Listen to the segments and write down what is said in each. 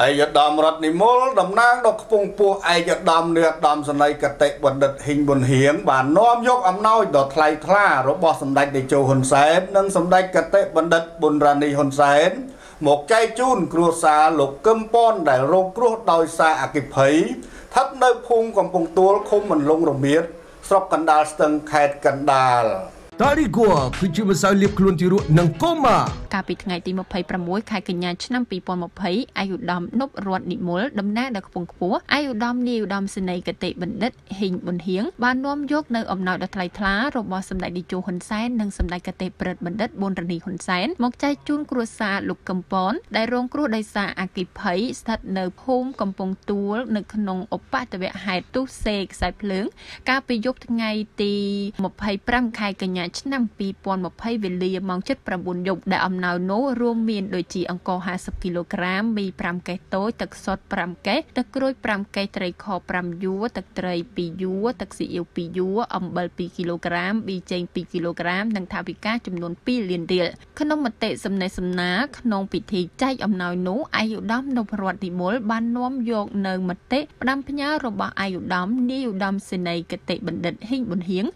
ឯកឧត្តមរដ្ឋនិមលតំណាងដល់ខ្ពង់ពោះឯកឧត្តមនាយឧត្តមសេនីយកតិបណ្ឌិតហ៊ីងប៊ុនហៀងបាននាំយកអំណោយដ៏ថ្លៃថ្លារបស់សម្ដេចតេជោហ៊ុនសែននិងសម្ដេចកតិបណ្ឌិតប៊ុនរ៉ានីហ៊ុនសែនមកចែកជូនគ្រួសារលោកកឹមប៉ុនដែលរងគ្រោះដោយសារអគិភ័យស្ថិតនៅភូមិកំពង់ទួលឃុំមន្លងរមៀតស្រុកកណ្ដាលស្ទឹងខេត្តកណ្ដាលតារីហ្គួគឺជាម្សៅលាបខ្លួនទីរក់និងកូម៉ាកាលពីថ្ងៃទី26ខែកញ្ញាឆ្នាំ2020អាយុដំនុបរតនិមលដំណើរដល់ខ្ពង់ខ្ពស់អាយុដំនាយឧត្តមសេនីយ៍កតិបណ្ឌិតហេងប៊ុនហៀងបាននាំយកនៅអំណោយដ៏ថ្លៃថ្លារបស់សម្ដេចនាយកហ៊ុនសែននិងសម្ដេចកតិប្រិទ្ធបណ្ឌិតប៊ុនរនីហ៊ុនសែនមកចែកជូនគ្រួសារលោកកំពនដែលរងគ្រោះដោយសារអគិភ័យស្ថិតនៅភូមិកំពង់ទួល នៅក្នុងឧបតវហេតុទុសេខ្សែភ្លើងកាលពីយប់ថ្ងៃទី25ខែកញ្ញាញ្ញាឆ្នាំ2020វេលាម៉ោង7:09យប់ដែលអំណោយនោះរួមមានដូចជាអង្ករ50គីឡូក្រាមមី5កេសតូចទឹកសុទ្ធ5កេសទឹកក្រូច5កេសត្រីខ5យួរទឹកត្រី2យួរទឹកស៊ីអ៊ីវ2យួរអំបិល2គីឡូក្រាមប៊ីចេង2គីឡូក្រាមនិងថវិកាចំនួន2លានរៀលក្នុងមតិសំណេះសំណាលក្នុងពិធីចែកអំណោយនោះអាយុដាមនពរដ្ឋនិមលបាននាំយកនៅមតិផ្ដាំផ្ញើរបស់អាយុដាមនាយឧត្តមសេនីយ៍គតិបណ្ឌិតហ៊ីងប៊ុនហៀង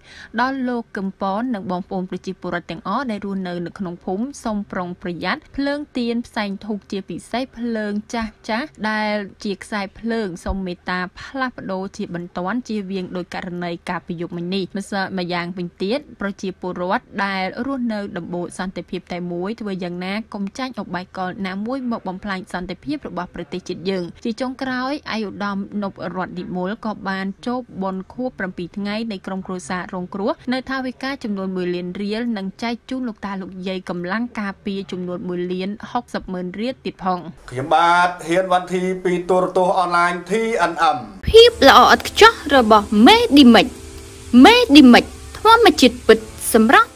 ដល់លោកកឹមប៉ននិងបងប្អូនប្រជាពលរដ្ឋទាំងអស់ដែលរស់នៅនៅក្នុងភូមិសូមប្រុងប្រយ័ត្នភ្លើងទៀនផ្សែងធូបជាពិសេសភ្លើងចាស់ចាស់ដែលជាខ្សែភ្លើងសូមមេត្តាផ្លាស់ប្ដូរជាបន្ទាន់ជាវៀងដោយករណីការប្រយុទ្ធមួយនេះម្សិលម្យ៉ាងវិញទៀតប្រជាពលរដ្ឋដែលរស់នៅដំបូលសន្តិភាពតែមួយធ្វើយ៉ាងណាកុំចាញ់អបាយកលណាមួយមកបំផ្លាញសន្តិភាពរបស់ប្រទេសជាតិយើងជាចុងក្រោយអាយឧត្តមនពរដ្ឋនិមលក៏បានជោបបនខួប7ថ្ងៃនៃក្រុមគ្រួសាររងគ្រោះនៅថាវិការចំនួនន1លានរៀលនិងចែកជូនលោកតាលោកយាយកម្លាំងការពារចំនួន1លាន60ម៉ឺនរៀលទៀតផង ខ្ញុំបាទហ៊ានវណ្ធីពីទូរទស្សន៍អនឡាញ TNM ភាពល្អឥតខ្ចោះរបស់ Medimic Medimic ធម្មជាតិពិតសម្រាប់